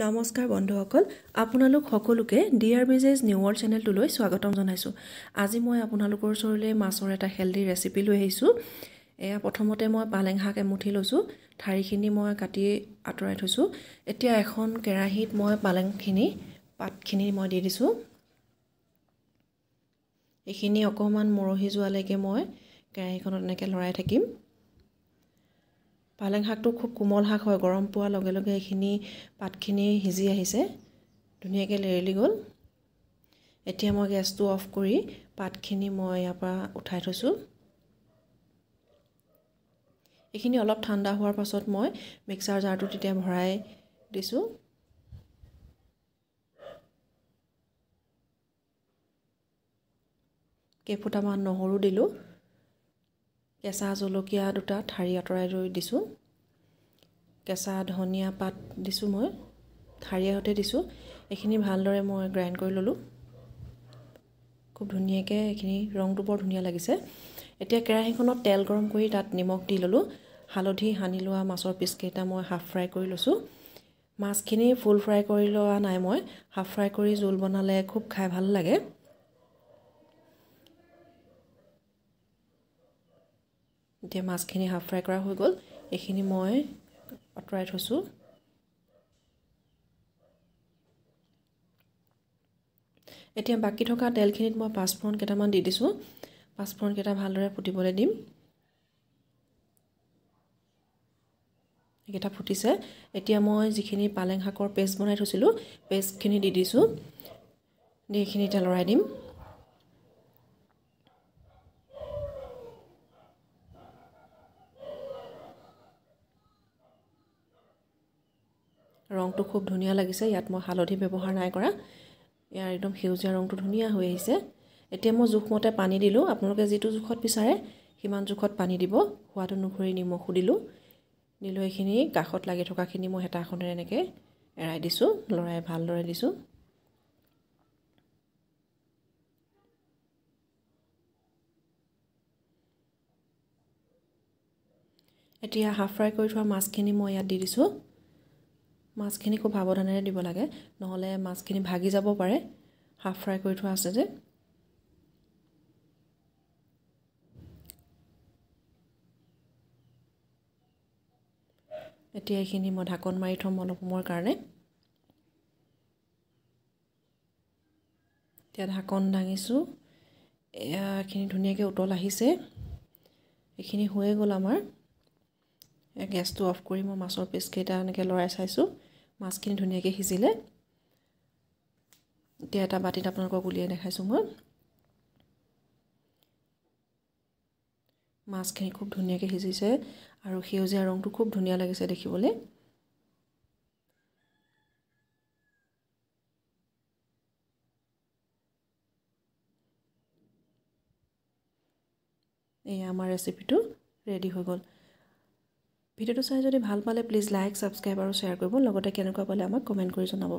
নমস্কাৰ বন্ধুসকল আপোনালোক সকলোকে ডি আৰ বি জেজ নিউ চেনেলটোলৈ স্বাগতম জনাইছোঁ আজি মই আপোনালোকৰ ওচৰলৈ মাছৰ এটা হেল্ডি ৰেচিপি লৈ আহিছোঁ এয়া প্ৰথমতে মই পালেং শাক এমুঠি লৈছোঁ ঠাৰিখিনি মই কাটি আঁতৰাই থৈছোঁ এতিয়া এখন কেৰাহীত মই পালেংখিনি পাতখিনি মই দি দিছোঁ এইখিনি অকণমান মৰহি যোৱালৈকে মই কেৰাহীখনত এনেকৈ লৰাই থাকিম পালেং শাকটো খুব কোমল শাক হয় গৰম পোৱাৰ লগে লগে এইখিনি পাতখিনি সিজি আহিছে ধুনীয়াকৈ লেৰেলি গ'ল এতিয়া মই গেছটো অফ কৰি পাতখিনি মই ইয়াৰ পৰা উঠাই থৈছোঁ এইখিনি অলপ ঠাণ্ডা হোৱাৰ পাছত মই মিক্সাৰ জাৰটো তেতিয়া ভৰাই দিছোঁ কেইফুটামান নহৰু দিলোঁ কেঁচা জলকীয়া দুটা ঠাৰি আঁতৰাই লৈ দিছোঁ কেঁচা ধনিয়া পাত দিছোঁ মই ঠাৰি সৈতে দিছোঁ এইখিনি ভালদৰে মই গ্ৰাইণ্ড কৰি ল'লোঁ খুব ধুনীয়াকৈ এইখিনি ৰংটো বৰ ধুনীয়া লাগিছে এতিয়া কেৰাহীখনত তেল গৰম কৰি তাত নিমখ দি ল'লোঁ হালধি সানি লোৱা মাছৰ পিচকেইটা মই হাফ ফ্ৰাই কৰি লৈছোঁ মাছখিনি ফুল ফ্ৰাই কৰি লোৱা নাই মই হাফ ফ্ৰাই কৰি জোল বনালে খুব খাই ভাল লাগে এতিয়া মাছখিনি হাফ ফ্ৰাই কৰা হৈ গ'ল এইখিনি মই আঁতৰাই থৈছোঁ এতিয়া বাকী থকা তেলখিনিত মই পাঁচফোৰণ কেইটামান দি দিছোঁ পাঁচফোৰণকেইটা ভালদৰে ফুটিবলৈ দিম এইকেইটা ফুটিছে এতিয়া মই যিখিনি পালেং শাকৰ পেষ্ট বনাই থৈছিলোঁ পেষ্টখিনি দি দিছোঁ দি এইখিনি এতিয়া লৰাই দিম ৰংটো খুব ধুনীয়া লাগিছে ইয়াত মই হালধি ব্যৱহাৰ নাই কৰা ইয়াৰ একদম সেউজীয়া ৰংটো ধুনীয়া হৈ আহিছে এতিয়া মই জোখমতে পানী দিলোঁ আপোনালোকে যিটো জোখত বিচাৰে সিমান জোখত পানী দিব সোৱাদ অনুসৰি নিমখো দিলোঁ দি লৈ এইখিনি কাষত লাগি থকাখিনি মই হেতাখনেৰে এনেকৈ এৰাই দিছোঁ লৰাই ভালদৰে দিছোঁ এতিয়া হাফ ফ্ৰাই কৰি থোৱা মাছখিনি মই ইয়াত দি দিছোঁ মাছখিনি খুব সাৱধানেৰে দিব লাগে নহ'লে মাছখিনি ভাগি যাব পাৰে হাফ ফ্ৰাই কৰি থোৱা আছে যে এতিয়া এইখিনি মই ঢাকন মাৰি থ'ম অলপ সময়ৰ কাৰণে এতিয়া ঢাকন দাঙিছোঁ এয়াখিনি ধুনীয়াকৈ উতল আহিছে এইখিনি হৈয়ে গ'ল আমাৰ গেছটো অফ কৰি মই মাছৰ পেষ্টকেইটা এনেকৈ লৰাই চাইছোঁ মাছখিনি ধুনীয়াকৈ সিজিলে এতিয়া এটা বাতিত আপোনালোকক উলিয়াই দেখাইছোঁ মই মাছখিনি খুব ধুনীয়াকৈ সিজিছে আৰু সেউজীয়া ৰংটো খুব ধুনীয়া লাগিছে দেখিবলৈ এয়া আমাৰ ৰেচিপিটো ৰেডি হৈ গ'ল ভিডিঅ'টো চাই যদি ভাল পালে প্লিজ লাইক ছাবস্ক্ৰাইব আৰু শ্বেয়াৰ কৰিব লগতে কেনেকুৱা পালে আমাক কমেণ্ট কৰি জনাব